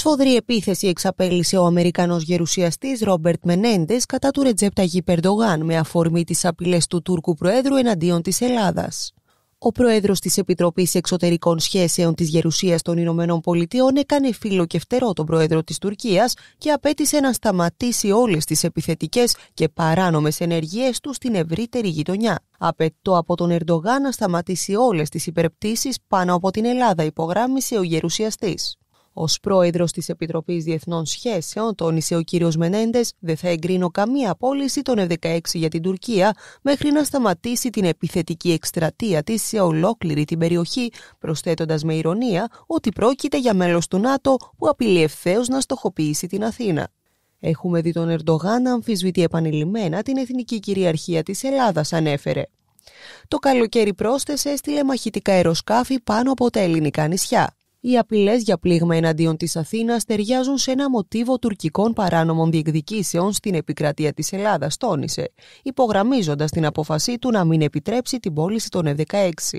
Σφοδρή επίθεση εξαπέλυσε ο Αμερικανός γερουσιαστής Ρόμπερτ Μενέντες κατά του Ρετζέπτα Ταγί Περντογάν με αφορμή τις απειλές του Τούρκου Προέδρου εναντίον της Ελλάδας. Ο πρόεδρο της Επιτροπής Εξωτερικών Σχέσεων της Γερουσίας των Ηνωμένων Πολιτειών έκανε φίλο και φτερό τον πρόεδρο της Τουρκίας και απέτησε να σταματήσει όλες τις επιθετικές και παράνομες ενεργείε του στην ευρύτερη γειτονιά. Απαιτώ από τον Ερντογάν να σταματήσει όλες τις υπερπτήσεις πάνω από την Ελλάδα, υπογράμμισε ο γερουσιαστής. Ως πρόεδρος της Επιτροπής Διεθνών Σχέσεων, τόνισε ο κ. Μενέντες, δεν θα εγκρίνω καμία απόλυση των F-16 για την Τουρκία μέχρι να σταματήσει την επιθετική εκστρατεία της σε ολόκληρη την περιοχή, προσθέτοντας με ηρωνία ότι πρόκειται για μέλος του ΝΑΤΟ που απειλεί ευθέως να στοχοποιήσει την Αθήνα. Έχουμε δει τον Ερντογάν να αμφισβητεί επανειλημμένα την εθνική κυριαρχία της Ελλάδας ανέφερε. Το καλοκαίρι πρόσθεσε έστειλε μαχητικά αεροσκάφη πάνω από τα ελληνικά νησιά. Οι απειλές για πλήγμα εναντίον της Αθήνας ταιριάζουν σε ένα μοτίβο τουρκικών παράνομων διεκδικήσεων στην επικρατεία της Ελλάδας, τόνισε, υπογραμμίζοντας την απόφασή του να μην επιτρέψει την πώληση των F-16.